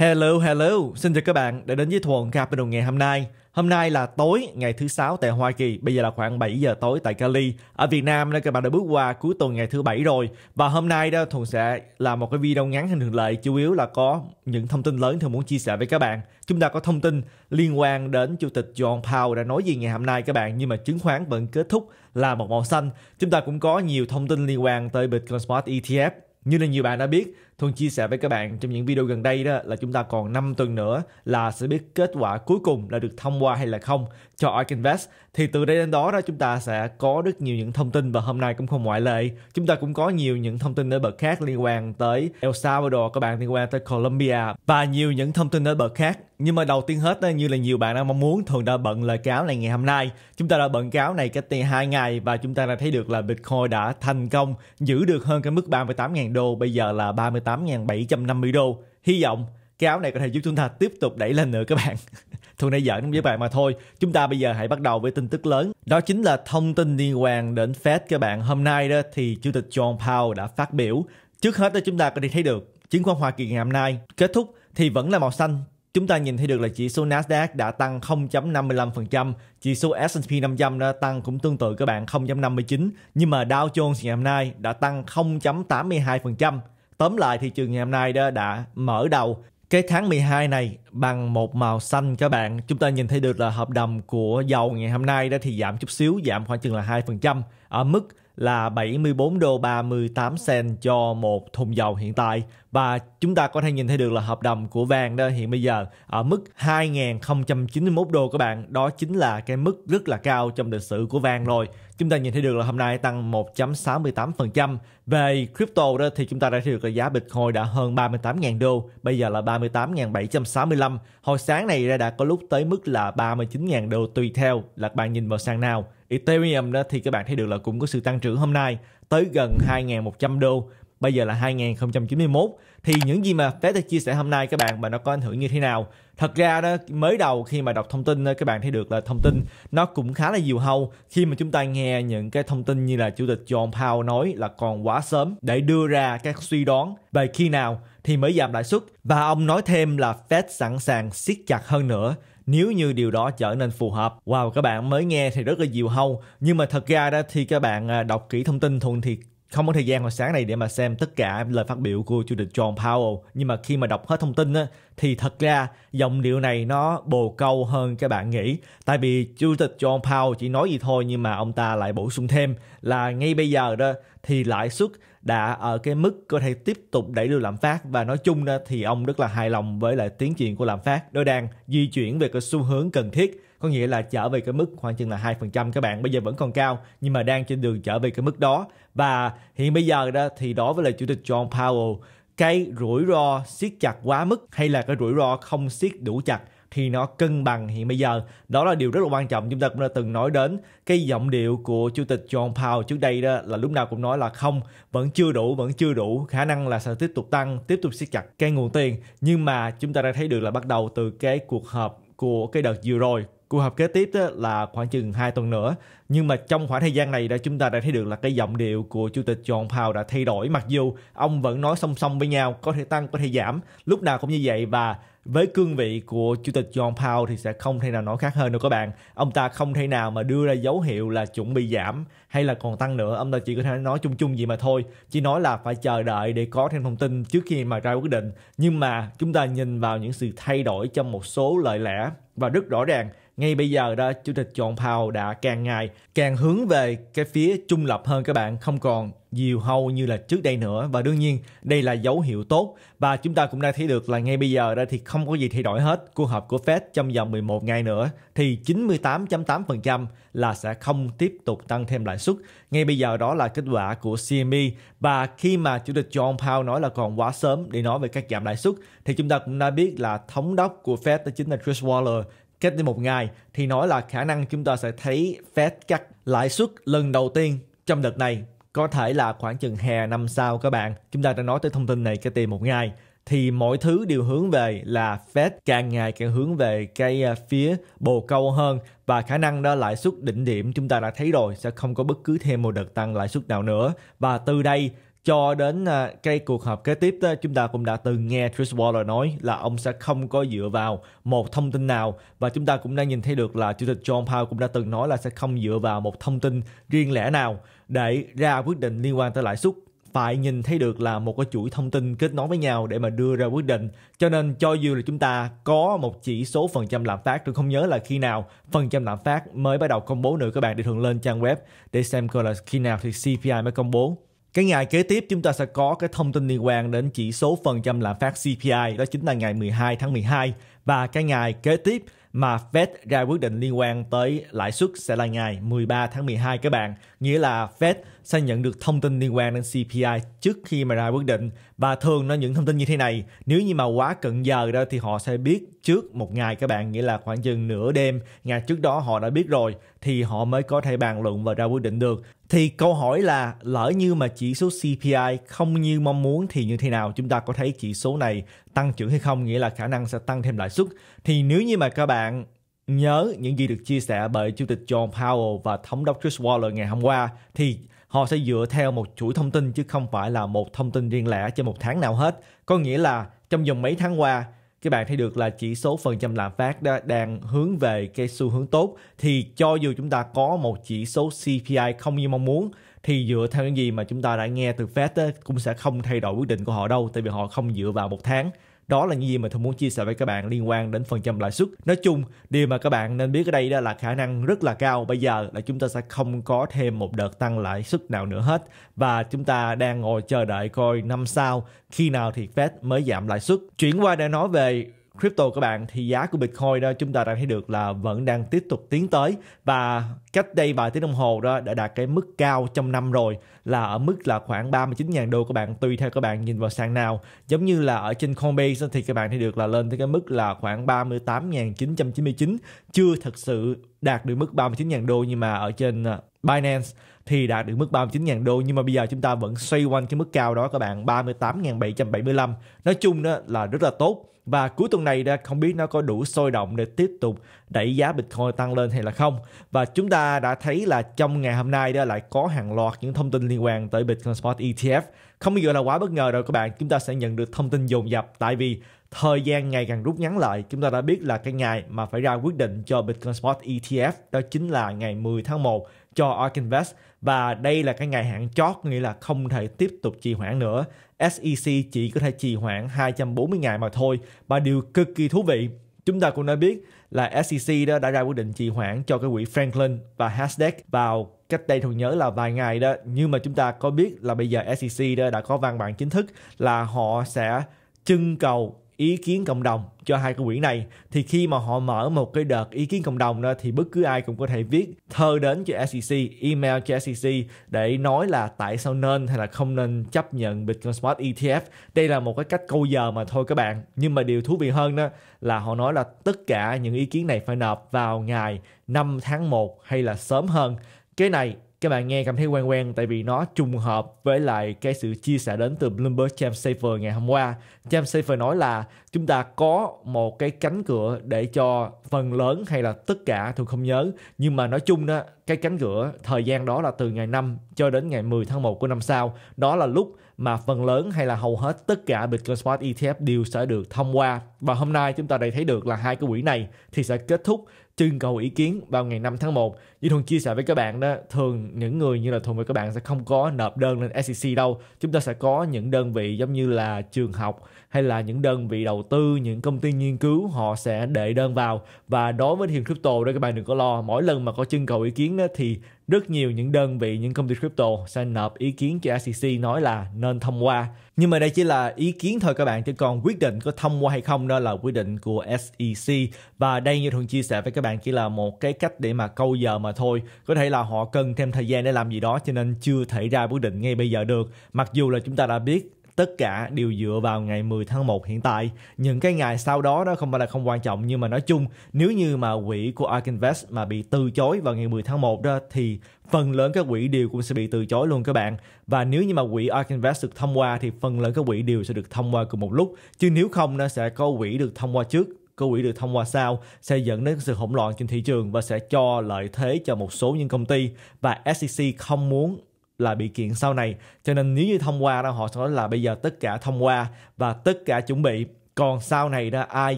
Hello, hello, xin chào các bạn đã đến với Thuận đầu ngày hôm nay. Hôm nay là tối ngày thứ sáu tại Hoa Kỳ, bây giờ là khoảng 7 giờ tối tại Cali. Ở Việt Nam nên các bạn đã bước qua cuối tuần ngày thứ bảy rồi. Và hôm nay đó Thuận sẽ là một cái video ngắn hình thường lệ, chủ yếu là có những thông tin lớn Thuận muốn chia sẻ với các bạn. Chúng ta có thông tin liên quan đến Chủ tịch John Powell đã nói gì ngày hôm nay các bạn, nhưng mà chứng khoán vẫn kết thúc là một màu xanh. Chúng ta cũng có nhiều thông tin liên quan tới Bitcoin Spot ETF. Như là nhiều bạn đã biết, Thuần chia sẻ với các bạn trong những video gần đây đó là chúng ta còn 5 tuần nữa là sẽ biết kết quả cuối cùng là được thông qua hay là không cho ARK Invest. Thì từ đây đến đó đó chúng ta sẽ có rất nhiều những thông tin và hôm nay cũng không ngoại lệ. Chúng ta cũng có nhiều những thông tin ở bậc khác liên quan tới El Salvador, các bạn liên quan tới Colombia và nhiều những thông tin ở bậc khác nhưng mà đầu tiên hết như là nhiều bạn đang mong muốn thường đã bận lời cáo này ngày hôm nay chúng ta đã bận cáo này cách đây hai ngày và chúng ta đã thấy được là Bitcoin đã thành công giữ được hơn cái mức 38.000 đô bây giờ là 38.750 đô hy vọng cáo này có thể giúp chúng ta tiếp tục đẩy lên nữa các bạn thường nãy giỡn với bạn mà thôi chúng ta bây giờ hãy bắt đầu với tin tức lớn đó chính là thông tin liên quan đến Fed các bạn hôm nay đó thì chủ tịch John Powell đã phát biểu trước hết đó chúng ta có thể thấy được chứng khoán Hoa Kỳ ngày hôm nay kết thúc thì vẫn là màu xanh chúng ta nhìn thấy được là chỉ số Nasdaq đã tăng 0.55%, chỉ số S&P 500 đã tăng cũng tương tự các bạn 0.59, nhưng mà Dow Jones ngày hôm nay đã tăng 0.82%. Tóm lại thị trường ngày hôm nay đó đã mở đầu cái tháng 12 này bằng một màu xanh các bạn. Chúng ta nhìn thấy được là hợp đồng của dầu ngày hôm nay đó thì giảm chút xíu, giảm khoảng chừng là 2% ở mức là 74 đô 38 cent cho một thùng dầu hiện tại và chúng ta có thể nhìn thấy được là hợp đồng của vàng đó hiện bây giờ ở mức 2.091 đô các bạn đó chính là cái mức rất là cao trong lịch sử của vàng rồi chúng ta nhìn thấy được là hôm nay tăng 1.68% về crypto đó thì chúng ta đã thấy được là giá Bitcoin đã hơn 38.000 đô bây giờ là 38.765 hồi sáng này đã có lúc tới mức là 39.000 đô tùy theo là bạn nhìn vào sàn nào Ethereum đó thì các bạn thấy được là cũng có sự tăng trưởng hôm nay tới gần 2.100 đô bây giờ là 2091 thì những gì mà Fed đã chia sẻ hôm nay các bạn mà nó có ảnh hưởng như thế nào thật ra đó mới đầu khi mà đọc thông tin các bạn thấy được là thông tin nó cũng khá là nhiều hâu khi mà chúng ta nghe những cái thông tin như là chủ tịch John Powell nói là còn quá sớm để đưa ra các suy đoán về khi nào thì mới giảm lãi suất và ông nói thêm là Fed sẵn sàng siết chặt hơn nữa nếu như điều đó trở nên phù hợp. Wow, các bạn mới nghe thì rất là nhiều hâu, nhưng mà thật ra đó thì các bạn à, đọc kỹ thông tin thuần thì không có thời gian vào sáng này để mà xem tất cả lời phát biểu của chủ tịch John Powell nhưng mà khi mà đọc hết thông tin á, thì thật ra giọng điệu này nó bồ câu hơn các bạn nghĩ tại vì chủ tịch John Powell chỉ nói gì thôi nhưng mà ông ta lại bổ sung thêm là ngay bây giờ đó thì lãi suất đã ở cái mức có thể tiếp tục đẩy lùi lạm phát và nói chung đó thì ông rất là hài lòng với lại tiến triển của lạm phát nó đang di chuyển về cái xu hướng cần thiết có nghĩa là trở về cái mức khoảng chừng là 2% các bạn bây giờ vẫn còn cao nhưng mà đang trên đường trở về cái mức đó và hiện bây giờ đó thì đó với lại chủ tịch John Powell cái rủi ro siết chặt quá mức hay là cái rủi ro không siết đủ chặt thì nó cân bằng hiện bây giờ đó là điều rất là quan trọng chúng ta cũng đã từng nói đến cái giọng điệu của chủ tịch John Powell trước đây đó là lúc nào cũng nói là không vẫn chưa đủ vẫn chưa đủ khả năng là sẽ tiếp tục tăng tiếp tục siết chặt cái nguồn tiền nhưng mà chúng ta đã thấy được là bắt đầu từ cái cuộc họp của cái đợt vừa rồi cuộc họp kế tiếp đó là khoảng chừng 2 tuần nữa nhưng mà trong khoảng thời gian này đã chúng ta đã thấy được là cái giọng điệu của chủ tịch John Powell đã thay đổi mặc dù ông vẫn nói song song với nhau có thể tăng có thể giảm lúc nào cũng như vậy và với cương vị của chủ tịch John Powell thì sẽ không thể nào nói khác hơn đâu các bạn ông ta không thể nào mà đưa ra dấu hiệu là chuẩn bị giảm hay là còn tăng nữa ông ta chỉ có thể nói chung chung gì mà thôi chỉ nói là phải chờ đợi để có thêm thông tin trước khi mà ra quyết định nhưng mà chúng ta nhìn vào những sự thay đổi trong một số lời lẽ và rất rõ ràng ngay bây giờ đó chủ tịch John Powell đã càng ngày càng hướng về cái phía trung lập hơn các bạn không còn nhiều hâu như là trước đây nữa và đương nhiên đây là dấu hiệu tốt và chúng ta cũng đã thấy được là ngay bây giờ đó thì không có gì thay đổi hết cuộc họp của Fed trong vòng 11 ngày nữa thì 98.8% là sẽ không tiếp tục tăng thêm lãi suất ngay bây giờ đó là kết quả của CME và khi mà chủ tịch John Powell nói là còn quá sớm để nói về các giảm lãi suất thì chúng ta cũng đã biết là thống đốc của Fed đó chính là Chris Waller cách đây một ngày thì nói là khả năng chúng ta sẽ thấy Fed cắt lãi suất lần đầu tiên trong đợt này có thể là khoảng chừng hè năm sau các bạn chúng ta đã nói tới thông tin này cái tiền một ngày thì mọi thứ đều hướng về là Fed càng ngày càng hướng về cái à, phía bồ câu hơn và khả năng đó lãi suất đỉnh điểm chúng ta đã thấy rồi sẽ không có bất cứ thêm một đợt tăng lãi suất nào nữa và từ đây cho đến à, cái cuộc họp kế tiếp đó, chúng ta cũng đã từng nghe Chris Waller nói là ông sẽ không có dựa vào một thông tin nào và chúng ta cũng đang nhìn thấy được là chủ tịch John Powell cũng đã từng nói là sẽ không dựa vào một thông tin riêng lẻ nào để ra quyết định liên quan tới lãi suất phải nhìn thấy được là một cái chuỗi thông tin kết nối với nhau để mà đưa ra quyết định. Cho nên cho dù là chúng ta có một chỉ số phần trăm lạm phát, tôi không nhớ là khi nào phần trăm lạm phát mới bắt đầu công bố nữa các bạn để thường lên trang web để xem coi là khi nào thì CPI mới công bố cái ngày kế tiếp chúng ta sẽ có cái thông tin liên quan đến chỉ số phần trăm lạm phát CPI đó chính là ngày 12 tháng 12 và cái ngày kế tiếp mà Fed ra quyết định liên quan tới lãi suất sẽ là ngày 13 tháng 12 các bạn. Nghĩa là Fed sẽ nhận được thông tin liên quan đến CPI trước khi mà ra quyết định và thường nó những thông tin như thế này nếu như mà quá cận giờ đó thì họ sẽ biết trước một ngày các bạn nghĩa là khoảng chừng nửa đêm ngày trước đó họ đã biết rồi thì họ mới có thể bàn luận và ra quyết định được thì câu hỏi là lỡ như mà chỉ số CPI không như mong muốn thì như thế nào? Chúng ta có thấy chỉ số này tăng trưởng hay không? Nghĩa là khả năng sẽ tăng thêm lãi suất. Thì nếu như mà các bạn nhớ những gì được chia sẻ bởi Chủ tịch John Powell và Thống đốc Chris Waller ngày hôm qua thì họ sẽ dựa theo một chuỗi thông tin chứ không phải là một thông tin riêng lẻ cho một tháng nào hết. Có nghĩa là trong vòng mấy tháng qua các bạn thấy được là chỉ số phần trăm lạm phát đã đang hướng về cái xu hướng tốt thì cho dù chúng ta có một chỉ số CPI không như mong muốn thì dựa theo những gì mà chúng ta đã nghe từ Fed ấy, cũng sẽ không thay đổi quyết định của họ đâu tại vì họ không dựa vào một tháng đó là những gì mà tôi muốn chia sẻ với các bạn liên quan đến phần trăm lãi suất nói chung điều mà các bạn nên biết ở đây đó là khả năng rất là cao bây giờ là chúng ta sẽ không có thêm một đợt tăng lãi suất nào nữa hết và chúng ta đang ngồi chờ đợi coi năm sau khi nào thì Fed mới giảm lãi suất chuyển qua để nói về crypto các bạn thì giá của Bitcoin đó chúng ta đang thấy được là vẫn đang tiếp tục tiến tới và cách đây vài tiếng đồng hồ đó đã đạt cái mức cao trong năm rồi là ở mức là khoảng 39.000 đô các bạn tùy theo các bạn nhìn vào sàn nào giống như là ở trên Coinbase thì các bạn thấy được là lên tới cái mức là khoảng 38.999 chưa thật sự đạt được mức 39.000 đô nhưng mà ở trên ờ, Binance thì đạt được mức 39.000 đô nhưng mà bây giờ chúng ta vẫn xoay quanh cái mức cao đó các bạn 38.775 nói chung đó là rất là tốt và cuối tuần này đã không biết nó có đủ sôi động để tiếp tục đẩy giá Bitcoin tăng lên hay là không. Và chúng ta đã thấy là trong ngày hôm nay đó lại có hàng loạt những thông tin liên quan tới Bitcoin Spot ETF. Không bao giờ là quá bất ngờ rồi các bạn, chúng ta sẽ nhận được thông tin dồn dập tại vì thời gian ngày càng rút ngắn lại chúng ta đã biết là cái ngày mà phải ra quyết định cho Bitcoin Spot ETF đó chính là ngày 10 tháng 1 cho ARK Invest và đây là cái ngày hạn chót nghĩa là không thể tiếp tục trì hoãn nữa. SEC chỉ có thể trì hoãn 240 ngày mà thôi và điều cực kỳ thú vị Chúng ta cũng đã biết là SEC đó đã ra quyết định trì hoãn cho cái quỹ Franklin và Nasdaq vào cách đây tôi nhớ là vài ngày đó. Nhưng mà chúng ta có biết là bây giờ SEC đó đã có văn bản chính thức là họ sẽ trưng cầu ý kiến cộng đồng cho hai cái quỹ này thì khi mà họ mở một cái đợt ý kiến cộng đồng đó thì bất cứ ai cũng có thể viết thơ đến cho SEC, email cho SEC để nói là tại sao nên hay là không nên chấp nhận Bitcoin Spot ETF. Đây là một cái cách câu giờ mà thôi các bạn. Nhưng mà điều thú vị hơn đó là họ nói là tất cả những ý kiến này phải nộp vào ngày 5 tháng 1 hay là sớm hơn. Cái này các bạn nghe cảm thấy quen quen tại vì nó trùng hợp với lại cái sự chia sẻ đến từ Bloomberg James Safer ngày hôm qua. James Safer nói là chúng ta có một cái cánh cửa để cho phần lớn hay là tất cả tôi không nhớ nhưng mà nói chung đó cái cánh cửa thời gian đó là từ ngày 5 cho đến ngày 10 tháng 1 của năm sau. Đó là lúc mà phần lớn hay là hầu hết tất cả Bitcoin Spot ETF đều sẽ được thông qua. Và hôm nay chúng ta đã thấy được là hai cái quỹ này thì sẽ kết thúc trưng cầu ý kiến vào ngày 5 tháng 1. Như Thuần chia sẻ với các bạn đó, thường những người như là Thuần với các bạn sẽ không có nộp đơn lên SEC đâu. Chúng ta sẽ có những đơn vị giống như là trường học hay là những đơn vị đầu tư, những công ty nghiên cứu họ sẽ đệ đơn vào. Và đối với thị trường crypto đó các bạn đừng có lo, mỗi lần mà có trưng cầu ý kiến đó thì rất nhiều những đơn vị những công ty crypto sẽ nộp ý kiến cho SEC nói là nên thông qua nhưng mà đây chỉ là ý kiến thôi các bạn chứ còn quyết định có thông qua hay không đó là quyết định của SEC và đây như thường chia sẻ với các bạn chỉ là một cái cách để mà câu giờ mà thôi có thể là họ cần thêm thời gian để làm gì đó cho nên chưa thể ra quyết định ngay bây giờ được mặc dù là chúng ta đã biết tất cả đều dựa vào ngày 10 tháng 1 hiện tại. Những cái ngày sau đó đó không phải là không quan trọng nhưng mà nói chung nếu như mà quỹ của Ark Invest mà bị từ chối vào ngày 10 tháng 1 đó thì phần lớn các quỹ đều cũng sẽ bị từ chối luôn các bạn. Và nếu như mà quỹ Ark Invest được thông qua thì phần lớn các quỹ đều sẽ được thông qua cùng một lúc. Chứ nếu không nó sẽ có quỹ được thông qua trước cơ quỹ được thông qua sau sẽ dẫn đến sự hỗn loạn trên thị trường và sẽ cho lợi thế cho một số những công ty và SEC không muốn là bị kiện sau này cho nên nếu như thông qua đó họ sẽ nói là bây giờ tất cả thông qua và tất cả chuẩn bị còn sau này đó ai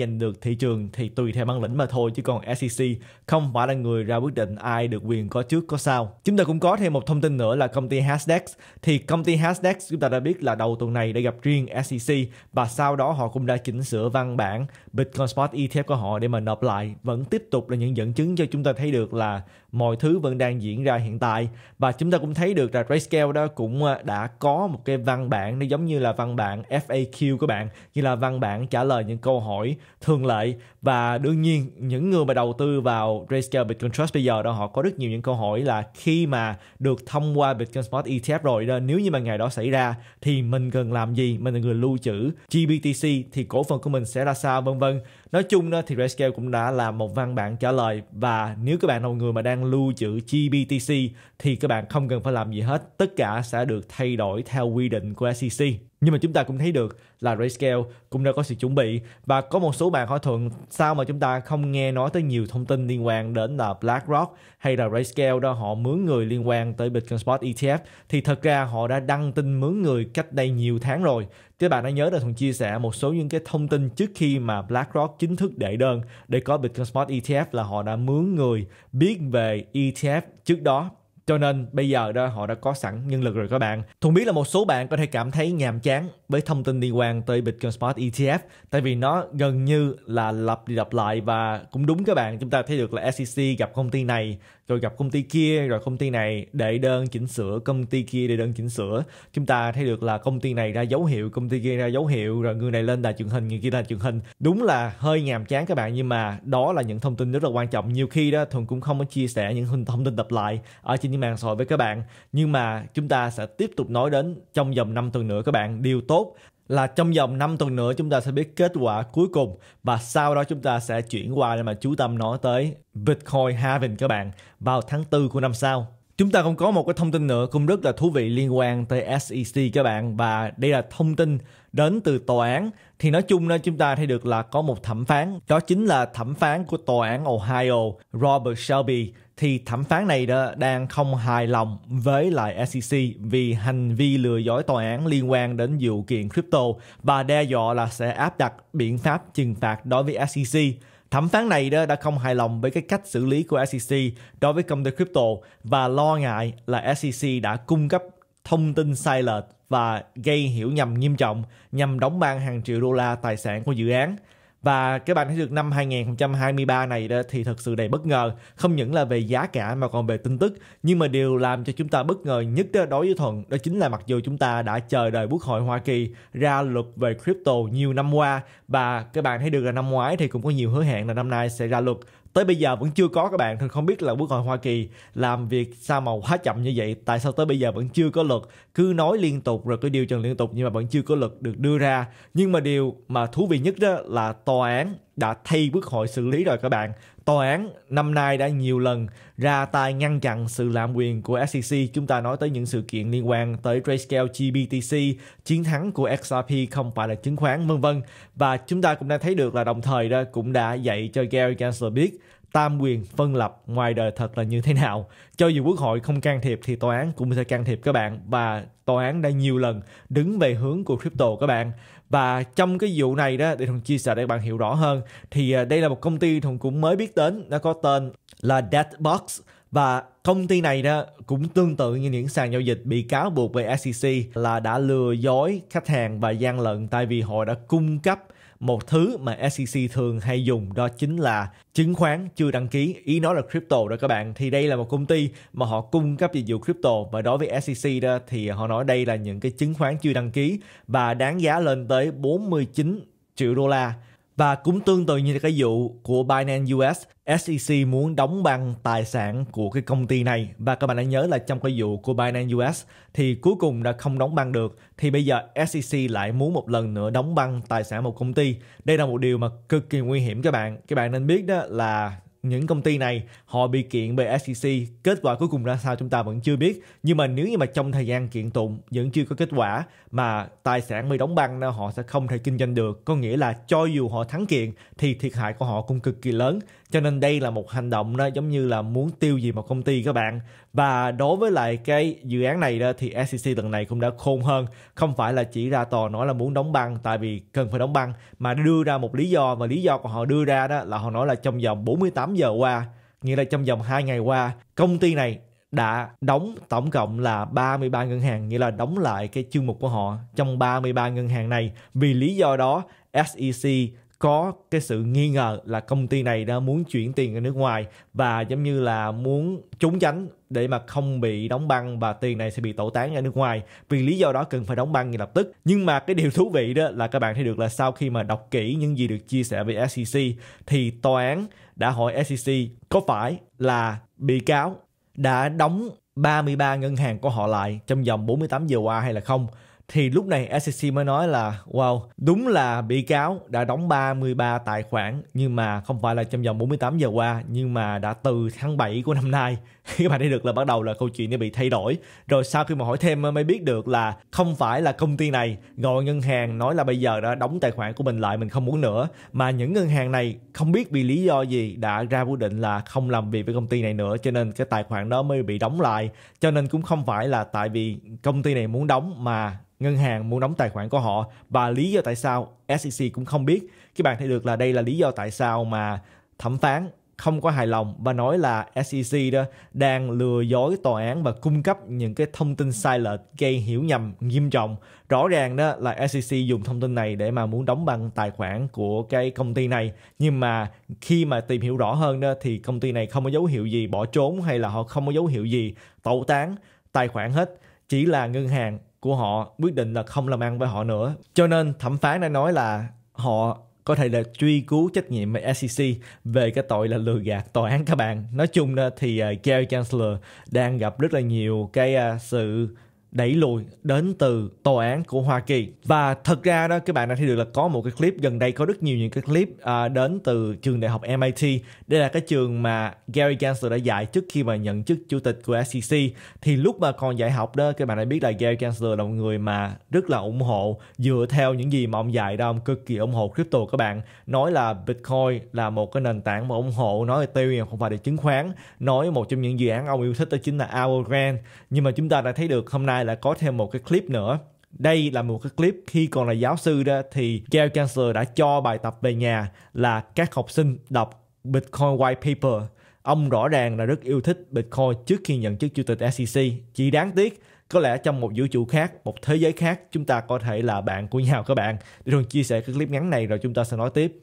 giành được thị trường thì tùy theo bản lĩnh mà thôi chứ còn SEC không phải là người ra quyết định ai được quyền có trước có sau. Chúng ta cũng có thêm một thông tin nữa là công ty Hasdex thì công ty Hasdex chúng ta đã biết là đầu tuần này đã gặp riêng SEC và sau đó họ cũng đã chỉnh sửa văn bản Bitcoin Spot ETF của họ để mà nộp lại vẫn tiếp tục là những dẫn chứng cho chúng ta thấy được là mọi thứ vẫn đang diễn ra hiện tại và chúng ta cũng thấy được là Grayscale đó cũng à, đã có một cái văn bản nó giống như là văn bản FAQ của bạn như là văn bản bạn trả lời những câu hỏi thường lệ và đương nhiên những người mà đầu tư vào Grayscale Bitcoin Trust bây giờ đó họ có rất nhiều những câu hỏi là khi mà được thông qua Bitcoin Spot ETF rồi đó nếu như mà ngày đó xảy ra thì mình cần làm gì mình là người lưu trữ GBTC thì cổ phần của mình sẽ ra sao vân vân nói chung thì RayScale cũng đã làm một văn bản trả lời và nếu các bạn là một người mà đang lưu trữ GBTC thì các bạn không cần phải làm gì hết tất cả sẽ được thay đổi theo quy định của SEC nhưng mà chúng ta cũng thấy được là RayScale cũng đã có sự chuẩn bị và có một số bạn hỏi thuận sao mà chúng ta không nghe nói tới nhiều thông tin liên quan đến là BlackRock hay là RayScale đó họ mướn người liên quan tới Bitcoin Spot ETF thì thật ra họ đã đăng tin mướn người cách đây nhiều tháng rồi các bạn đã nhớ là Thuận chia sẻ một số những cái thông tin trước khi mà BlackRock chính thức đệ đơn để có Bitcoin Spot ETF là họ đã mướn người biết về ETF trước đó cho nên bây giờ đó họ đã có sẵn nhân lực rồi các bạn. Thường biết là một số bạn có thể cảm thấy nhàm chán với thông tin liên quan tới Bitcoin Spot ETF tại vì nó gần như là lặp đi lặp lại và cũng đúng các bạn chúng ta thấy được là SEC gặp công ty này rồi gặp công ty kia rồi công ty này đệ đơn chỉnh sửa công ty kia đệ đơn chỉnh sửa chúng ta thấy được là công ty này ra dấu hiệu công ty kia ra dấu hiệu rồi người này lên đài truyền hình người kia đài truyền hình đúng là hơi nhàm chán các bạn nhưng mà đó là những thông tin rất là quan trọng nhiều khi đó thường cũng không có chia sẻ những thông tin lặp lại ở trên những trên mạng xã hội với các bạn nhưng mà chúng ta sẽ tiếp tục nói đến trong vòng 5 tuần nữa các bạn điều tốt là trong vòng 5 tuần nữa chúng ta sẽ biết kết quả cuối cùng và sau đó chúng ta sẽ chuyển qua để mà chú tâm nói tới Bitcoin halving các bạn vào tháng 4 của năm sau. Chúng ta cũng có một cái thông tin nữa cũng rất là thú vị liên quan tới SEC các bạn và đây là thông tin đến từ tòa án thì nói chung là chúng ta thấy được là có một thẩm phán đó chính là thẩm phán của tòa án Ohio Robert Shelby thì thẩm phán này đó đang không hài lòng với lại SEC vì hành vi lừa dối tòa án liên quan đến vụ kiện crypto và đe dọa là sẽ áp đặt biện pháp trừng phạt đối với SEC. Thẩm phán này đó đã không hài lòng với cái cách xử lý của SEC đối với công ty crypto và lo ngại là SEC đã cung cấp thông tin sai lệch và gây hiểu nhầm nghiêm trọng nhằm đóng băng hàng triệu đô la tài sản của dự án và các bạn thấy được năm 2023 này đó thì thật sự đầy bất ngờ không những là về giá cả mà còn về tin tức nhưng mà điều làm cho chúng ta bất ngờ nhất đối với Thuận đó chính là mặc dù chúng ta đã chờ đợi Quốc hội Hoa Kỳ ra luật về crypto nhiều năm qua và các bạn thấy được là năm ngoái thì cũng có nhiều hứa hẹn là năm nay sẽ ra luật tới bây giờ vẫn chưa có các bạn không biết là quốc hội Hoa Kỳ làm việc sao mà quá chậm như vậy tại sao tới bây giờ vẫn chưa có luật cứ nói liên tục rồi cứ điều trần liên tục nhưng mà vẫn chưa có luật được đưa ra nhưng mà điều mà thú vị nhất đó là tòa án đã thay quốc hội xử lý rồi các bạn Tòa án năm nay đã nhiều lần ra tay ngăn chặn sự lạm quyền của SEC. Chúng ta nói tới những sự kiện liên quan tới Grayscale GBTC, chiến thắng của XRP không phải là chứng khoán, vân vân. Và chúng ta cũng đã thấy được là đồng thời đó cũng đã dạy cho Gary Gensler biết tam quyền phân lập ngoài đời thật là như thế nào. Cho dù quốc hội không can thiệp thì tòa án cũng sẽ can thiệp các bạn và tòa án đã nhiều lần đứng về hướng của crypto các bạn. Và trong cái vụ này đó để Thùng chia sẻ để các bạn hiểu rõ hơn thì à, đây là một công ty Thùng cũng mới biết đến nó có tên là Deathbox và công ty này đó cũng tương tự như những sàn giao dịch bị cáo buộc về SEC là đã lừa dối khách hàng và gian lận tại vì họ đã cung cấp một thứ mà SEC thường hay dùng đó chính là chứng khoán chưa đăng ký, ý nói là crypto đó các bạn. Thì đây là một công ty mà họ cung cấp dịch vụ crypto và đối với SEC đó thì họ nói đây là những cái chứng khoán chưa đăng ký và đáng giá lên tới 49 triệu đô la và cũng tương tự như cái vụ của Binance US, SEC muốn đóng băng tài sản của cái công ty này. Và các bạn đã nhớ là trong cái vụ của Binance US thì cuối cùng đã không đóng băng được. Thì bây giờ SEC lại muốn một lần nữa đóng băng tài sản một công ty. Đây là một điều mà cực kỳ nguy hiểm các bạn. Các bạn nên biết đó là những công ty này họ bị kiện bởi SEC kết quả cuối cùng ra sao chúng ta vẫn chưa biết nhưng mà nếu như mà trong thời gian kiện tụng vẫn chưa có kết quả mà tài sản bị đóng băng họ sẽ không thể kinh doanh được có nghĩa là cho dù họ thắng kiện thì thiệt hại của họ cũng cực kỳ lớn cho nên đây là một hành động đó giống như là muốn tiêu gì một công ty các bạn và đối với lại cái dự án này đó thì SEC lần này cũng đã khôn hơn không phải là chỉ ra tòa nói là muốn đóng băng tại vì cần phải đóng băng mà đưa ra một lý do và lý do của họ đưa ra đó là họ nói là trong vòng 48 giờ qua nghĩa là trong vòng 2 ngày qua công ty này đã đóng tổng cộng là 33 ngân hàng, nghĩa là đóng lại cái chương mục của họ trong 33 ngân hàng này. Vì lý do đó, SEC có cái sự nghi ngờ là công ty này đã muốn chuyển tiền ra nước ngoài và giống như là muốn trốn tránh để mà không bị đóng băng và tiền này sẽ bị tẩu tán ra nước ngoài vì lý do đó cần phải đóng băng ngay lập tức nhưng mà cái điều thú vị đó là các bạn thấy được là sau khi mà đọc kỹ những gì được chia sẻ về SEC thì tòa án đã hỏi SEC có phải là bị cáo đã đóng 33 ngân hàng của họ lại trong vòng 48 giờ qua hay là không thì lúc này SEC mới nói là wow, đúng là bị cáo đã đóng 33 tài khoản nhưng mà không phải là trong vòng 48 giờ qua nhưng mà đã từ tháng 7 của năm nay các bạn thấy được là bắt đầu là câu chuyện nó bị thay đổi rồi sau khi mà hỏi thêm mới biết được là không phải là công ty này gọi ngân hàng nói là bây giờ đã đóng tài khoản của mình lại mình không muốn nữa mà những ngân hàng này không biết vì lý do gì đã ra quyết định là không làm việc với công ty này nữa cho nên cái tài khoản đó mới bị đóng lại cho nên cũng không phải là tại vì công ty này muốn đóng mà ngân hàng muốn đóng tài khoản của họ và lý do tại sao SEC cũng không biết. Các bạn thấy được là đây là lý do tại sao mà thẩm phán không có hài lòng và nói là SEC đó đang lừa dối tòa án và cung cấp những cái thông tin sai lệch gây hiểu nhầm nghiêm trọng. Rõ ràng đó là SEC dùng thông tin này để mà muốn đóng băng tài khoản của cái công ty này. Nhưng mà khi mà tìm hiểu rõ hơn đó thì công ty này không có dấu hiệu gì bỏ trốn hay là họ không có dấu hiệu gì tẩu tán tài khoản hết. Chỉ là ngân hàng của họ quyết định là không làm ăn với họ nữa. Cho nên thẩm phán đã nói là họ có thể là truy cứu trách nhiệm với SEC về cái tội là lừa gạt tòa án các bạn. Nói chung thì uh, Gary Chancellor đang gặp rất là nhiều cái ờ, sự đẩy lùi đến từ tòa án của Hoa Kỳ và thật ra đó các bạn đã thấy được là có một cái clip gần đây có rất nhiều những cái clip à, đến từ trường đại học MIT đây là cái trường mà Gary Gensler đã dạy trước khi mà nhận chức chủ tịch của SEC thì lúc mà còn dạy học đó các bạn đã biết là Gary Gensler là một người mà rất là ủng hộ dựa theo những gì mà ông dạy đó ông cực kỳ ủng hộ crypto các bạn nói là Bitcoin là một cái nền tảng mà ủng hộ nói là Ethereum không phải là chứng khoán nói một trong những dự án ông yêu thích đó chính là Algorand nhưng mà chúng ta đã thấy được hôm nay lại là có thêm một cái clip nữa đây là một cái clip khi còn là giáo sư đó thì Gale Chancellor đã cho bài tập về nhà là các học sinh đọc Bitcoin White Paper. Ông rõ ràng là rất yêu thích Bitcoin trước khi nhận chức chủ tịch SEC. Chỉ đáng tiếc có lẽ trong một vũ trụ khác, một thế giới khác chúng ta có thể là bạn của nhau các bạn. Để Thường chia sẻ cái clip ngắn này rồi chúng ta sẽ nói tiếp.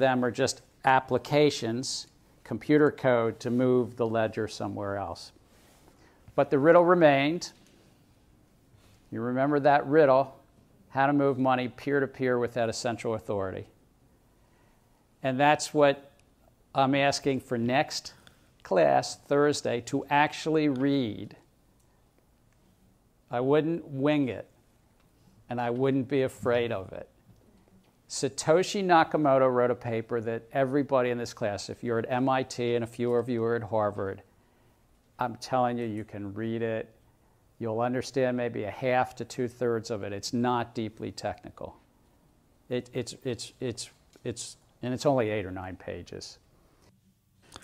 Them are just applications, computer code to move the ledger somewhere else. But the riddle remained You remember that riddle how to move money peer to peer without a central authority. And that's what I'm asking for next class Thursday to actually read. I wouldn't wing it, and I wouldn't be afraid of it. Satoshi Nakamoto wrote a paper that everybody in this class, if you're at MIT and a few of you are at Harvard, I'm telling you, you can read it You'll understand maybe a half to two thirds of it. It's not deeply technical. It, it's, it's, it's, it's, and it's only eight or nine pages.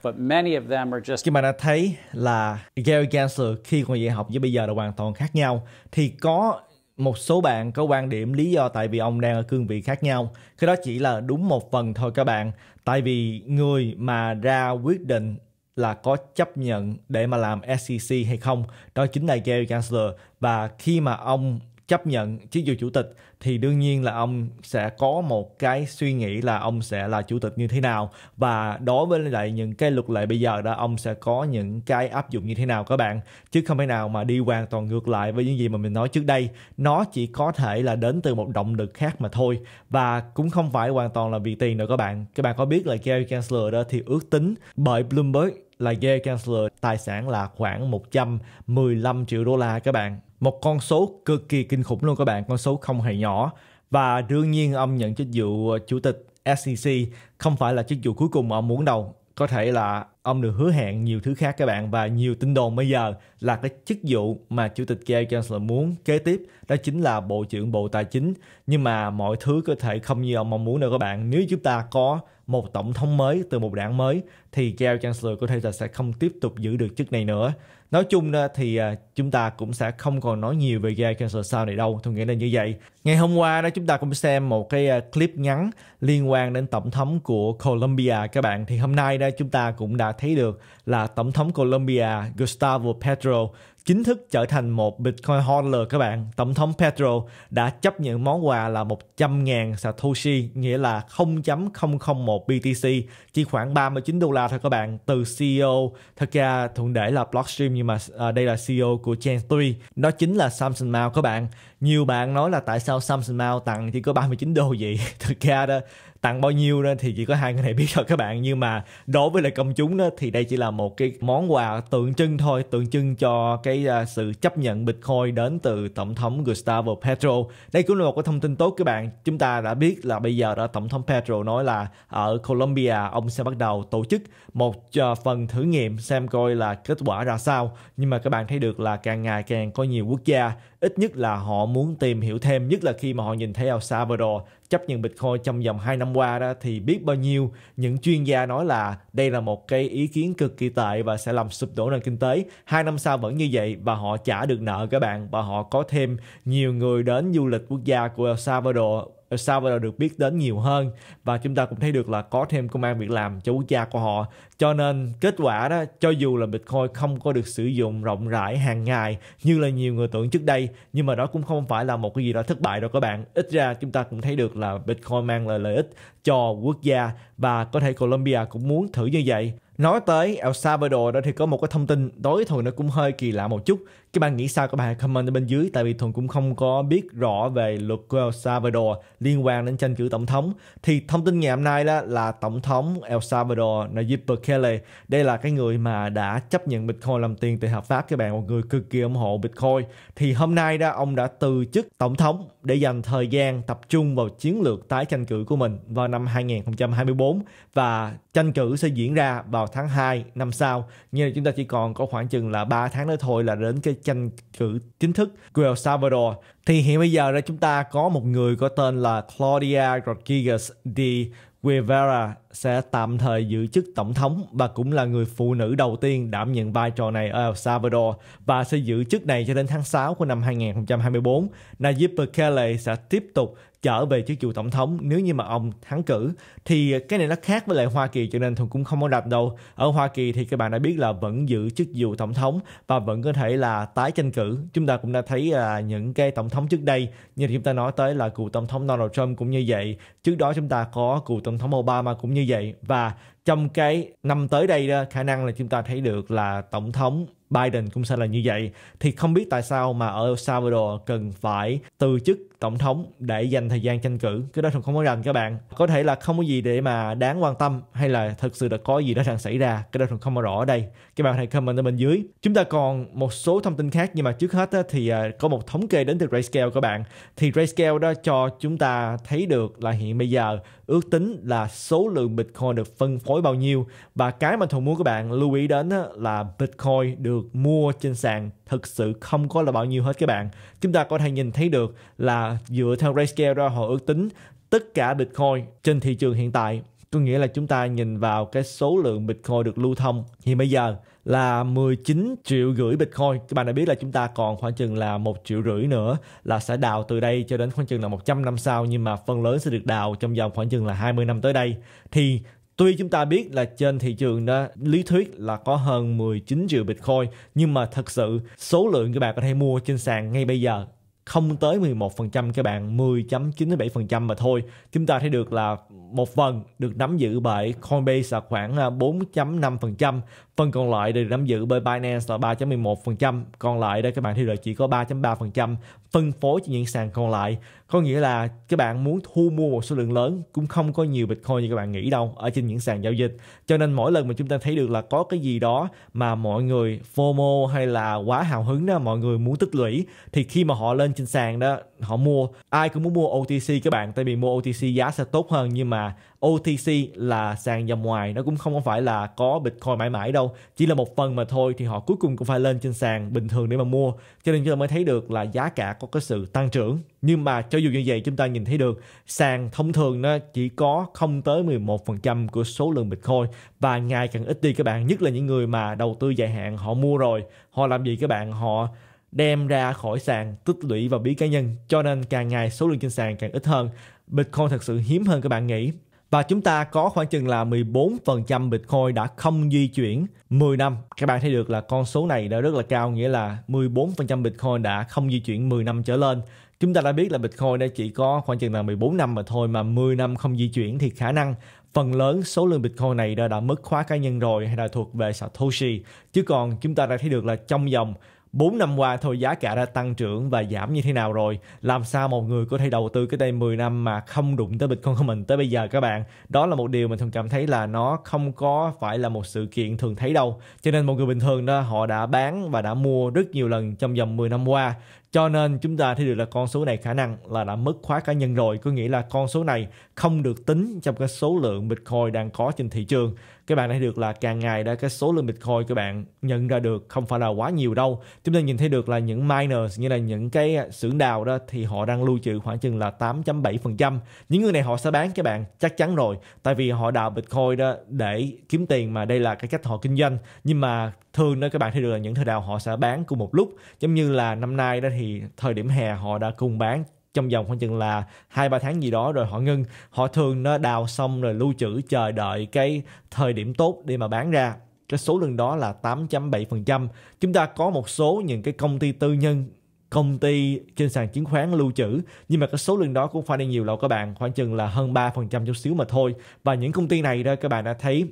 But many of them are just... Khi mà đã thấy là Gary Gensler khi còn dạy học với bây giờ là hoàn toàn khác nhau thì có một số bạn có quan điểm lý do tại vì ông đang ở cương vị khác nhau. Cái đó chỉ là đúng một phần thôi các bạn. Tại vì người mà ra quyết định là có chấp nhận để mà làm SEC hay không đó chính là Gary Gensler và khi mà ông chấp nhận chức vụ chủ tịch thì đương nhiên là ông sẽ có một cái suy nghĩ là ông sẽ là chủ tịch như thế nào và đối với lại những cái luật lệ bây giờ đó ông sẽ có những cái áp dụng như thế nào các bạn chứ không thể nào mà đi hoàn toàn ngược lại với những gì mà mình nói trước đây nó chỉ có thể là đến từ một động lực khác mà thôi và cũng không phải hoàn toàn là vì tiền nữa, các bạn các bạn có biết là Gary Gensler đó thì ước tính bởi Bloomberg là Gary Gensler tài sản là khoảng 115 triệu đô la các bạn. Một con số cực kỳ kinh khủng luôn các bạn, con số không hề nhỏ. Và đương nhiên ông nhận chức vụ ờ, chủ tịch SEC không phải là chức vụ cuối cùng mà ông muốn đâu. Có thể là ông được hứa hẹn nhiều thứ khác các bạn và nhiều tin đồn bây giờ là cái chức vụ mà chủ tịch Gary Gensler muốn kế tiếp đó chính là bộ trưởng bộ tài chính nhưng mà mọi thứ có thể không như ông mong muốn đâu các bạn nếu chúng ta có một tổng thống mới từ một đảng mới thì Gerald Chancellor có thể là sẽ không tiếp tục giữ được chức này nữa. Nói chung thì à, chúng ta cũng sẽ không còn nói nhiều về Gerald Chancellor sau này đâu, tôi nghĩ là như vậy. Ngày hôm qua đó chúng ta cũng xem một cái à, clip ngắn liên quan đến tổng thống của Colombia các bạn. Thì hôm nay đó chúng ta cũng đã thấy được là tổng thống Colombia Gustavo Petro chính thức trở thành một Bitcoin hodler các bạn. Tổng thống Petro đã chấp nhận món quà là 100.000 Satoshi, nghĩa là 0.001 BTC, chỉ khoảng 39 đô la thôi các bạn, từ CEO, thật ra thuận để là Blockstream nhưng mà à, đây là CEO của Chain Tui. Đó chính là Samson Mao các bạn. Nhiều bạn nói là tại sao Samson Mao tặng chỉ có 39 đô vậy? Thật ra đó, tặng bao nhiêu đó thì chỉ có hai người này biết thôi các bạn nhưng mà đối với lại công chúng đó thì đây chỉ là một cái món quà tượng trưng thôi tượng trưng cho cái à, sự chấp nhận bitcoin đến từ tổng thống Gustavo Petro đây cũng là một cái thông tin tốt các bạn chúng ta đã biết là bây giờ đã tổng thống Petro nói là ở Colombia ông sẽ bắt đầu tổ chức một à, phần thử nghiệm xem coi là kết quả ra sao nhưng mà các bạn thấy được là càng ngày càng có nhiều quốc gia ít nhất là họ muốn tìm hiểu thêm nhất là khi mà họ nhìn thấy El Salvador chấp nhận Bitcoin trong vòng 2 năm qua đó thì biết bao nhiêu những chuyên gia nói là đây là một cái ý kiến cực kỳ tệ và sẽ làm sụp đổ nền kinh tế. Hai năm sau vẫn như vậy và họ trả được nợ các bạn và họ có thêm nhiều người đến du lịch quốc gia của El Salvador El Salvador được biết đến nhiều hơn và chúng ta cũng thấy được là có thêm công an việc làm cho quốc gia của họ cho nên kết quả đó cho dù là Bitcoin không có được sử dụng rộng rãi hàng ngày như là nhiều người tưởng trước đây nhưng mà đó cũng không phải là một cái gì đó thất bại đâu các bạn ít ra chúng ta cũng thấy được là Bitcoin mang lại lợi ích cho quốc gia và có thể Colombia cũng muốn thử như vậy Nói tới El Salvador đó thì có một cái thông tin tối thường nó cũng hơi kỳ lạ một chút các bạn nghĩ sao các bạn hãy comment ở bên dưới tại vì thuần cũng không có biết rõ về luật của El Salvador liên quan đến tranh cử tổng thống thì thông tin ngày hôm nay đó là tổng thống El Salvador Nayib Bukele đây là cái người mà đã chấp nhận Bitcoin làm tiền tệ hợp pháp các bạn một người cực kỳ ủng hộ Bitcoin thì hôm nay đó ông đã từ chức tổng thống để dành thời gian tập trung vào chiến lược tái tranh cử của mình vào năm 2024 và tranh cử sẽ diễn ra vào tháng 2 năm sau như là chúng ta chỉ còn có khoảng chừng là 3 tháng nữa thôi là đến cái tranh cử chính thức của El Salvador thì hiện bây giờ là chúng ta có một người có tên là Claudia Rodriguez de Guevara sẽ tạm thời giữ chức tổng thống và cũng là người phụ nữ đầu tiên đảm nhận vai trò này ở El Salvador và sẽ giữ chức này cho đến tháng 6 của năm 2024. Nayib Bukele sẽ tiếp tục trở về chức vụ tổng thống nếu như mà ông thắng cử thì cái này nó khác với lại Hoa Kỳ cho nên Thuận cũng không có đặt đâu ở Hoa Kỳ thì các bạn đã biết là vẫn giữ chức vụ tổng thống và vẫn có thể là tái tranh cử chúng ta cũng đã thấy là những cái tổng thống trước đây như chúng ta nói tới là cựu tổng thống Donald Trump cũng như vậy trước đó chúng ta có cựu tổng thống Obama cũng như vậy và trong cái năm tới đây đó khả năng là chúng ta thấy được là tổng thống Biden cũng sẽ là như vậy thì không biết tại sao mà ở El Salvador cần phải từ chức tổng thống để dành thời gian tranh cử cái đó thật không có rành các bạn có thể là không có gì để mà đáng quan tâm hay là thực sự đã có gì đó đang xảy ra cái đó thật không có rõ ở đây các bạn hãy comment ở bên dưới chúng ta còn một số thông tin khác nhưng mà trước hết á, thì à, có một thống kê đến từ RayScale các bạn thì RayScale đó cho chúng ta thấy được là hiện bây giờ ước tính là số lượng Bitcoin được phân phối bao nhiêu và cái mà Thuận muốn các bạn lưu ý đến là Bitcoin được mua trên sàn thực sự không có là bao nhiêu hết các bạn chúng ta có thể nhìn thấy được là dựa theo RayScale ra họ ước tính tất cả Bitcoin trên thị trường hiện tại có nghĩa là chúng ta nhìn vào cái số lượng Bitcoin được lưu thông thì bây giờ là 19 triệu rưỡi Bitcoin. Các bạn đã biết là chúng ta còn khoảng chừng là một triệu rưỡi nữa là sẽ đào từ đây cho đến khoảng chừng là 100 năm sau nhưng mà phần lớn sẽ được đào trong vòng khoảng chừng là 20 năm tới đây. Thì Tuy chúng ta biết là trên thị trường đó lý thuyết là có hơn 19 triệu Bitcoin nhưng mà thật sự số lượng các bạn có thể mua trên sàn ngay bây giờ không tới 11% các bạn 10.97% mà thôi chúng ta thấy được là một phần được nắm giữ bởi Coinbase là khoảng 4.5% à, Phần còn lại được nắm giữ bởi Binance là 3.11%, còn lại đây các bạn theo đợi chỉ có 3.3% phân phối cho những sàn còn lại. Có nghĩa là các bạn muốn thu mua một số lượng lớn cũng không có nhiều Bitcoin như các bạn nghĩ đâu ở trên những sàn giao dịch. Cho nên mỗi lần mà chúng ta thấy được là có cái gì đó mà mọi người FOMO hay là quá hào hứng đó, mọi người muốn tích lũy thì khi mà họ lên trên sàn đó họ mua ai cũng muốn mua OTC các bạn tại vì mua OTC giá sẽ tốt hơn nhưng mà OTC là sàn dòng ngoài nó cũng không phải là có Bitcoin mãi mãi đâu chỉ là một phần mà thôi thì họ cuối cùng cũng phải lên trên sàn bình thường để mà mua cho nên chúng ta mới thấy được là giá cả có cái sự tăng trưởng nhưng mà cho dù như vậy chúng ta nhìn thấy được sàn thông thường nó chỉ có không tới 11% của số lượng Bitcoin và ngày càng ít đi các bạn nhất là những người mà đầu tư dài hạn họ mua rồi họ làm gì các bạn họ đem ra khỏi sàn tích lũy vào bí cá nhân cho nên càng ngày số lượng trên sàn càng ít hơn Bitcoin thật sự hiếm hơn các bạn nghĩ và chúng ta có khoảng chừng là 14% Bitcoin đã không di chuyển 10 năm. Các bạn thấy được là con số này đã rất là cao, nghĩa là 14% Bitcoin đã không di chuyển 10 năm trở lên. Chúng ta đã biết là Bitcoin đã chỉ có khoảng chừng là 14 năm mà thôi mà 10 năm không di chuyển thì khả năng phần lớn số lượng Bitcoin này đã, đã mất khóa cá nhân rồi hay là thuộc về Satoshi. Chứ còn chúng ta đã thấy được là trong dòng 4 năm qua thôi giá cả đã tăng trưởng và giảm như thế nào rồi làm sao một người có thể đầu tư cái đây 10 năm mà không đụng tới Bitcoin của mình tới bây giờ các bạn đó là một điều mình thường cảm thấy là nó không có phải là một sự kiện thường thấy đâu cho nên một người bình thường đó họ đã bán và đã mua rất nhiều lần trong vòng 10 năm qua cho nên chúng ta thấy được là con số này khả năng là đã mất khóa cá nhân rồi có nghĩa là con số này không được tính trong cái số lượng Bitcoin đang có trên thị trường các bạn thấy được là càng ngày đã cái số lượng Bitcoin các bạn nhận ra được không phải là quá nhiều đâu chúng ta nhìn thấy được là những miners như là những cái à, xưởng đào đó thì họ đang lưu trữ khoảng chừng là 8.7% những người này họ sẽ bán các bạn chắc chắn rồi tại vì họ đào Bitcoin đó để kiếm tiền mà đây là cái cách họ kinh doanh nhưng mà thường đó các bạn thấy được là những thời đào họ sẽ bán cùng một lúc giống như là năm nay đó thì thời điểm hè họ đã cùng bán trong vòng khoảng chừng là hai ba tháng gì đó rồi họ ngưng họ thường nó đào xong rồi lưu trữ chờ đợi cái thời điểm tốt để mà bán ra cái số lượng đó là 8.7%. Chúng ta có một số những cái công ty tư nhân công ty trên sàn chứng khoán lưu trữ nhưng mà cái số lượng đó cũng phải đi nhiều đâu các bạn khoảng chừng là hơn 3% chút xíu mà thôi và những công ty này đó các bạn đã thấy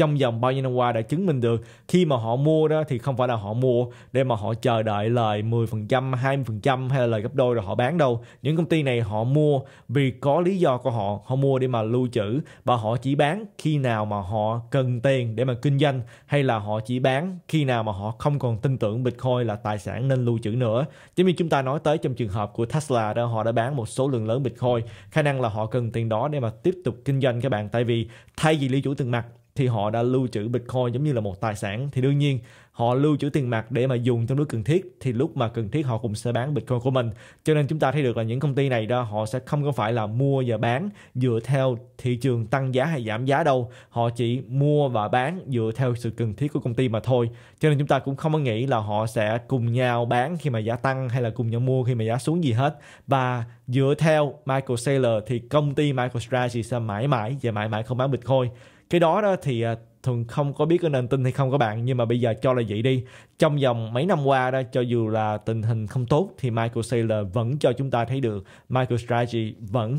trong vòng bao nhiêu năm qua đã chứng minh được khi mà họ mua đó thì không phải là họ mua để mà họ chờ đợi lời 10%, 20% hay là lời gấp đôi rồi họ bán đâu. Những công ty này họ mua vì có lý do của họ, họ mua để mà lưu trữ và họ chỉ bán khi nào mà họ cần tiền để mà kinh doanh hay là họ chỉ bán khi nào mà họ không còn tin tưởng Bitcoin là tài sản nên lưu trữ nữa. Giống như chúng ta nói tới trong trường hợp của Tesla đó họ đã bán một số lượng lớn Bitcoin, khả năng là họ cần tiền đó để mà tiếp tục kinh doanh các bạn tại vì thay vì lưu trữ tiền mặt thì họ đã lưu trữ Bitcoin giống như là một tài sản thì đương nhiên họ lưu trữ tiền mặt để mà dùng trong lúc cần thiết thì lúc mà cần thiết họ cũng sẽ bán Bitcoin của mình cho nên chúng ta thấy được là những công ty này đó họ sẽ không có phải là mua và bán dựa theo thị trường tăng giá hay giảm giá đâu họ chỉ mua và bán dựa theo sự cần thiết của công ty mà thôi cho nên chúng ta cũng không có nghĩ là họ sẽ cùng nhau bán khi mà giá tăng hay là cùng nhau mua khi mà giá xuống gì hết và dựa theo Michael Saylor thì công ty MicroStrategy sẽ mãi mãi và mãi mãi không bán Bitcoin cái đó đó thì à, thường không có biết có nên tin hay không các bạn nhưng mà bây giờ cho là vậy đi trong vòng mấy năm qua đó cho dù là tình hình không tốt thì Michael Saylor vẫn cho chúng ta thấy được Michael Strategy vẫn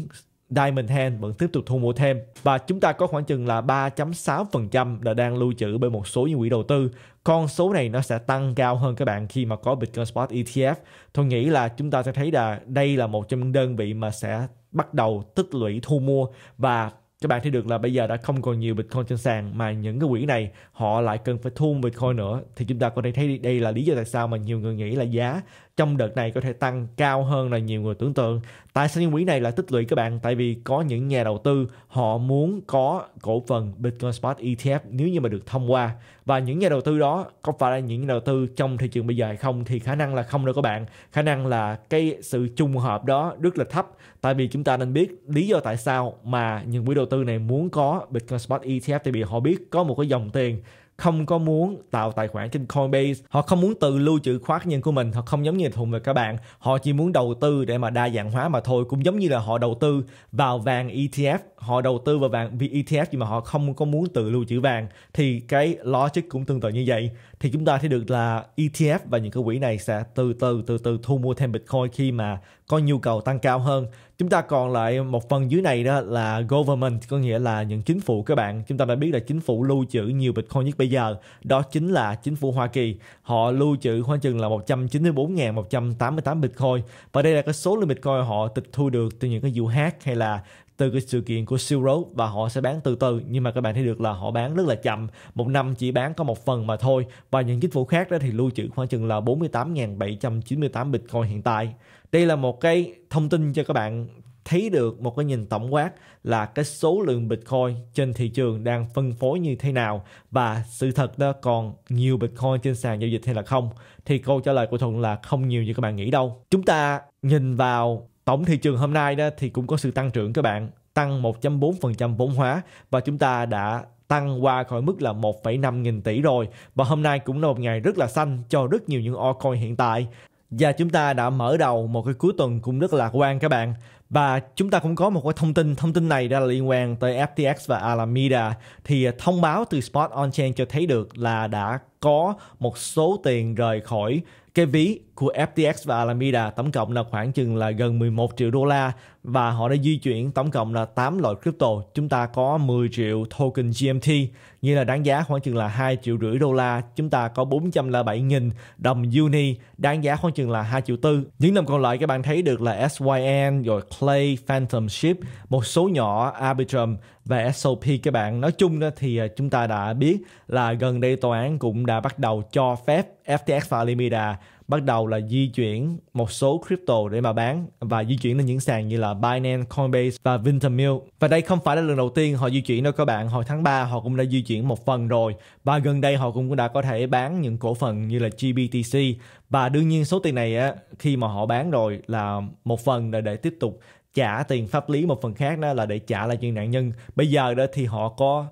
Diamond Hand vẫn tiếp tục thu mua thêm và chúng ta có khoảng chừng là 3.6% là đang lưu trữ bởi một số những quỹ đầu tư. Con số này nó sẽ tăng cao hơn các bạn khi mà có Bitcoin Spot ETF. Tôi nghĩ là chúng ta sẽ thấy là đây là một trong những đơn vị mà sẽ bắt đầu tích lũy thu mua và các bạn thấy được là bây giờ đã không còn nhiều Bitcoin trên sàn mà những cái quỹ này họ lại cần phải thu Bitcoin nữa thì chúng ta có thể thấy đây là lý do tại sao mà nhiều người nghĩ là giá trong đợt này có thể tăng cao hơn là nhiều người tưởng tượng. Tại sao những quỹ này lại tích lũy các bạn? Tại vì có những nhà đầu tư họ muốn có cổ phần Bitcoin Spot ETF nếu như mà được thông qua và những nhà đầu tư đó có phải là những nhà đầu tư trong thị trường bây giờ hay không thì khả năng là không đâu các bạn. Khả năng là cái sự trùng hợp đó rất là thấp tại vì chúng ta nên biết lý do tại sao mà những quỹ đầu tư này muốn có Bitcoin Spot ETF thì vì họ biết có một cái dòng tiền không có muốn tạo tài khoản trên Coinbase, họ không muốn tự lưu trữ khóa cá nhân của mình, họ không giống như Thùng và các bạn, họ chỉ muốn đầu tư để mà đa dạng hóa mà thôi, cũng giống như là họ đầu tư vào vàng ETF, họ đầu tư vào vàng ETF nhưng mà họ không có muốn tự lưu trữ vàng thì cái logic cũng tương tự như vậy thì chúng ta thấy được là ETF và những cái quỹ này sẽ từ từ từ từ thu mua thêm Bitcoin khi mà có nhu cầu tăng cao hơn. Chúng ta còn lại một phần dưới này đó là government có nghĩa là những chính phủ các bạn. Chúng ta đã biết là chính phủ lưu trữ nhiều Bitcoin nhất bây giờ. Đó chính là chính phủ Hoa Kỳ. Họ lưu trữ khoảng chừng là 194.188 Bitcoin. Và đây là cái số lượng Bitcoin họ tịch thu được từ những cái vụ hack hay là từ cái sự kiện của Silk Road và họ sẽ bán từ từ nhưng mà các bạn thấy được là họ bán rất là chậm một năm chỉ bán có một phần mà thôi và những chính phủ khác đó thì lưu trữ khoảng chừng là 48.798 Bitcoin hiện tại đây là một cái thông tin cho các bạn thấy được một cái nhìn tổng quát là cái số lượng Bitcoin trên thị trường đang phân phối như thế nào và sự thật đó còn nhiều Bitcoin trên sàn giao dịch hay là không thì câu trả lời của Thuận là không nhiều như các bạn nghĩ đâu. Chúng ta nhìn vào Tổng thị trường hôm nay đó thì cũng có sự tăng trưởng các bạn, tăng 1.4% vốn hóa và chúng ta đã tăng qua khỏi mức là 1,5 nghìn tỷ rồi và hôm nay cũng là một ngày rất là xanh cho rất nhiều những altcoin hiện tại và chúng ta đã mở đầu một cái cuối tuần cũng rất là lạc quan các bạn và chúng ta cũng có một cái thông tin thông tin này đã là liên quan tới FTX và Alameda thì thông báo từ Spot on Chain cho thấy được là đã có một số tiền rời khỏi cái ví của FTX và Alameda tổng cộng là khoảng chừng là gần 11 triệu đô la và họ đã di chuyển tổng cộng là 8 loại crypto. Chúng ta có 10 triệu token GMT, như là đáng giá khoảng chừng là 2 triệu rưỡi đô la. Chúng ta có 407.000 đồng Uni, đáng giá khoảng chừng là 2 triệu tư. Những đồng còn lại các bạn thấy được là SYN, rồi Clay, Phantom Ship, một số nhỏ Arbitrum và SOP các bạn. Nói chung đó thì à, chúng ta đã biết là gần đây tòa án cũng đã bắt đầu cho phép FTX và Alameda bắt đầu là di chuyển một số crypto để mà bán và di chuyển lên những sàn như là Binance, Coinbase và Vintermilk. Và đây không phải là lần đầu tiên họ di chuyển đâu các bạn. Hồi tháng 3 họ cũng đã di chuyển một phần rồi và gần đây họ cũng đã có thể bán những cổ phần như là GBTC và đương nhiên số tiền này á, khi mà họ bán rồi là một phần là để tiếp tục trả tiền pháp lý một phần khác đó là để trả lại cho nạn nhân bây giờ đó thì họ có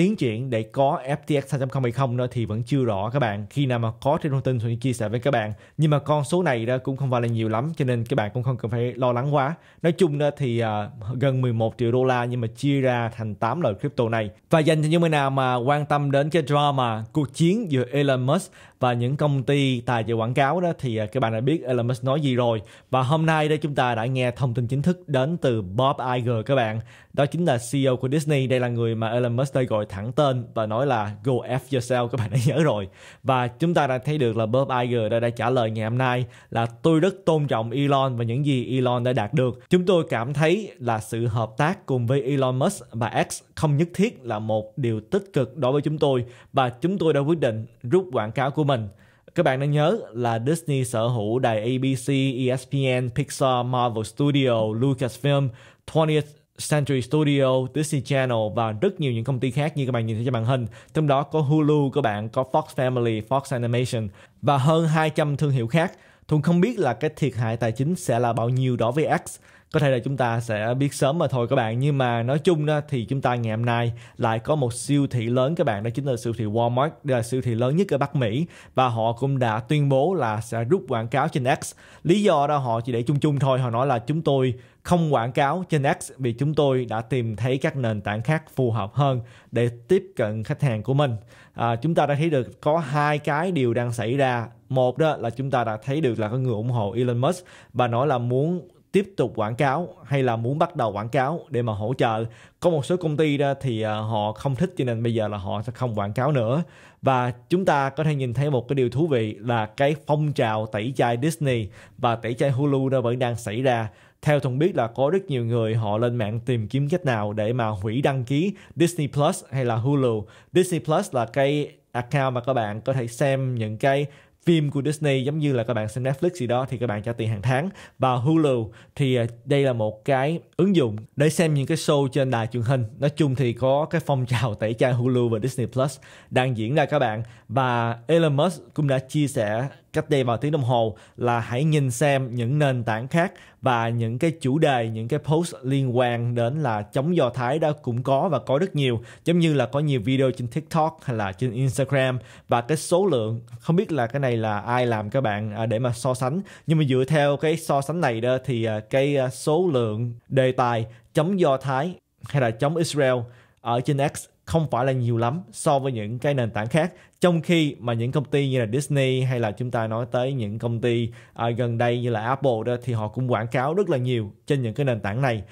tiến triển để có FTX 2.0 hay không nữa thì vẫn chưa rõ các bạn khi nào mà có thêm thông tin thì chia sẻ với các bạn nhưng mà con số này đó cũng không phải là nhiều lắm cho nên các bạn cũng không cần phải lo lắng quá nói chung đó thì à, gần 11 triệu đô la nhưng mà chia ra thành 8 loại crypto này và dành cho những người nào mà quan tâm đến cái drama cuộc chiến giữa Elon Musk và những công ty tài trợ quảng cáo đó thì à, các bạn đã biết Elon Musk nói gì rồi và hôm nay đây chúng ta đã nghe thông tin chính thức đến từ Bob Iger các bạn đó chính là CEO của Disney đây là người mà Elon Musk đây gọi thẳng tên và nói là go f yourself các bạn đã nhớ rồi và chúng ta đã thấy được là Bob Iger đã, đã trả lời ngày hôm nay là tôi rất tôn trọng Elon và những gì Elon đã đạt được chúng tôi cảm thấy là sự hợp tác cùng với Elon Musk và X không nhất thiết là một điều tích cực đối với chúng tôi và chúng tôi đã quyết định rút quảng cáo của mình. Các bạn nên nhớ là Disney sở hữu đài ABC, ESPN, Pixar, Marvel Studio, Lucasfilm, 20th Century Studio, Disney Channel và rất nhiều những công ty khác như các bạn nhìn thấy trên màn hình. Trong đó có Hulu, các bạn có Fox Family, Fox Animation và hơn 200 thương hiệu khác. Thuận không biết là cái thiệt hại tài chính sẽ là bao nhiêu đó với X có thể là chúng ta sẽ biết sớm mà thôi các bạn nhưng mà nói chung đó thì chúng ta ngày hôm nay lại có một siêu thị lớn các bạn đó chính là siêu thị Walmart đây là siêu thị lớn nhất ở Bắc Mỹ và họ cũng đã tuyên bố là sẽ rút quảng cáo trên X lý do đó họ chỉ để chung chung thôi họ nói là chúng tôi không quảng cáo trên X vì chúng tôi đã tìm thấy các nền tảng khác phù hợp hơn để tiếp cận khách hàng của mình à, chúng ta đã thấy được có hai cái điều đang xảy ra một đó là chúng ta đã thấy được là có người ủng hộ Elon Musk và nói là muốn tiếp tục quảng cáo hay là muốn bắt đầu quảng cáo để mà hỗ trợ có một số công ty đó thì à, họ không thích cho nên bây giờ là họ sẽ không quảng cáo nữa và chúng ta có thể nhìn thấy một cái điều thú vị là cái phong trào tẩy chay Disney và tẩy chay Hulu nó vẫn đang xảy ra theo thông biết là có rất nhiều người họ lên mạng tìm kiếm cách nào để mà hủy đăng ký Disney Plus hay là Hulu. Disney Plus là cái account mà các bạn có thể xem những cái phim của Disney giống như là các bạn xem Netflix gì đó thì các bạn trả tiền hàng tháng và Hulu thì à, đây là một cái ứng dụng để xem những cái show trên đài truyền hình nói chung thì có cái phong trào tẩy chay Hulu và Disney Plus đang diễn ra các bạn và Elon Musk cũng đã chia sẻ cách đây vài tiếng đồng hồ là hãy nhìn xem những nền tảng khác và những cái chủ đề những cái post liên quan đến là chống do thái đã cũng có và có rất nhiều giống như là có nhiều video trên tiktok hay là trên instagram và cái số lượng không biết là cái này là ai làm các bạn à, để mà so sánh nhưng mà dựa theo cái so sánh này đó thì à, cái à, số lượng đề tài chống do thái hay là chống israel ở trên x không phải là nhiều lắm so với những cái nền tảng khác trong khi mà những công ty như là Disney hay là chúng ta nói tới những công ty uh, gần đây như là Apple đó thì họ cũng quảng cáo rất là nhiều trên những cái nền tảng này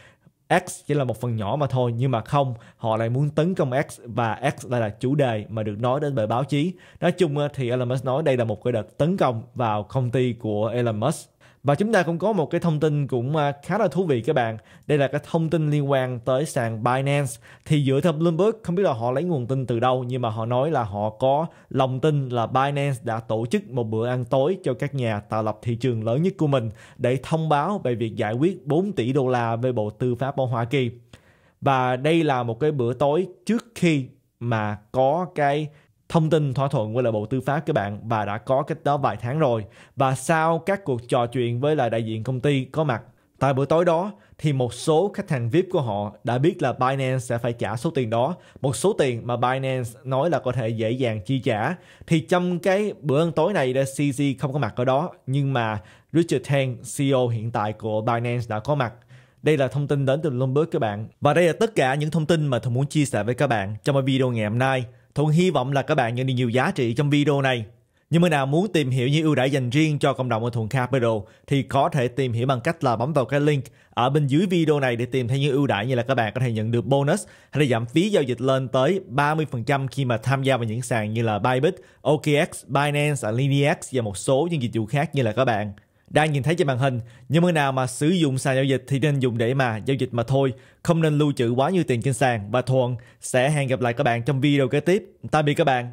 X chỉ là một phần nhỏ mà thôi nhưng mà không họ lại muốn tấn công X và X lại là chủ đề mà được nói đến bởi báo chí nói chung thì Elon Musk nói đây là một cái đợt tấn công vào công ty của Elon Musk và chúng ta cũng có một cái thông tin cũng à, khá là thú vị các bạn. Đây là cái thông tin liên quan tới sàn Binance. Thì dựa theo Bloomberg, không biết là họ lấy nguồn tin từ đâu nhưng mà họ nói là họ có lòng tin là Binance đã tổ chức một bữa ăn tối cho các nhà tạo lập thị trường lớn nhất của mình để thông báo về việc giải quyết 4 tỷ đô la về Bộ Tư pháp ở Hoa Kỳ. Và đây là một cái bữa tối trước khi mà có cái thông tin thỏa thuận với lại Bộ Tư pháp các bạn và đã có cách đó vài tháng rồi. Và sau các cuộc trò chuyện với lại đại diện công ty có mặt tại buổi tối đó thì một số khách hàng VIP của họ đã biết là Binance sẽ phải trả số tiền đó, một số tiền mà Binance nói là có thể dễ dàng chi trả. Thì trong cái bữa ăn tối này CZ không có mặt ở đó, nhưng mà Richard Tang, CEO hiện tại của Binance đã có mặt. Đây là thông tin đến từ Bloomberg các bạn. Và đây là tất cả những thông tin mà tôi muốn chia sẻ với các bạn trong video ngày hôm nay. Thuận hy vọng là các bạn nhận được nhiều giá trị trong video này. Những người nào muốn tìm hiểu những ưu đãi dành riêng cho cộng đồng ở Thuận Capital thì có thể tìm hiểu bằng cách là bấm vào cái link ở bên dưới video này để tìm thấy những ưu đãi như là các bạn có thể nhận được bonus hay là giảm phí giao dịch lên tới 30% khi mà tham gia vào những sàn như là Bybit, OKX, Binance, Linex và một số những dịch vụ khác như là các bạn đang nhìn thấy trên màn hình. nhưng nào mà sử dụng sàn giao dịch thì nên dùng để mà giao dịch mà thôi, không nên lưu trữ quá nhiều tiền trên sàn. Và Thuận sẽ hẹn gặp lại các bạn trong video kế tiếp. Tạm biệt các bạn.